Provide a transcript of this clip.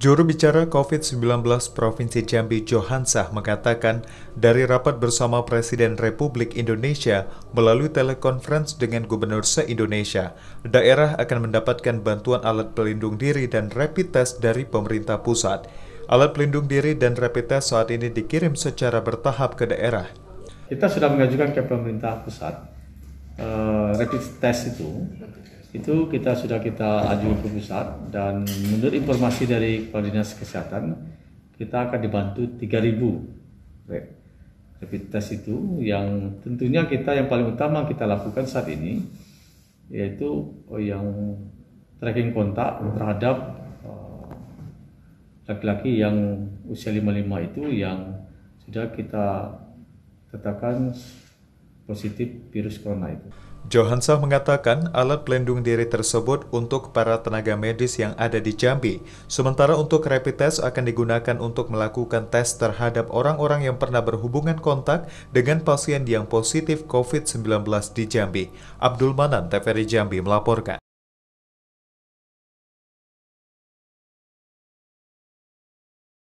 Juru bicara COVID-19 Provinsi Jambi Johansah mengatakan dari rapat bersama Presiden Republik Indonesia melalui telekonferensi dengan Gubernur se-Indonesia, daerah akan mendapatkan bantuan alat pelindung diri dan rapid test dari pemerintah pusat. Alat pelindung diri dan rapid test saat ini dikirim secara bertahap ke daerah. Kita sudah mengajukan ke pemerintah pusat rapid test itu itu kita sudah kita ajukan ke pusat dan menurut informasi dari Kepala Dinas Kesehatan kita akan dibantu 3000 rapid test itu yang tentunya kita yang paling utama kita lakukan saat ini yaitu yang tracking kontak terhadap eh, laki-laki uh, yang usia 55 itu yang sudah kita tetapkan positif virus corona itu. Johansa mengatakan alat pelindung diri tersebut untuk para tenaga medis yang ada di Jambi, sementara untuk rapid test akan digunakan untuk melakukan tes terhadap orang-orang yang pernah berhubungan kontak dengan pasien yang positif COVID-19 di Jambi. Abdul Manan, TVRI Jambi melaporkan.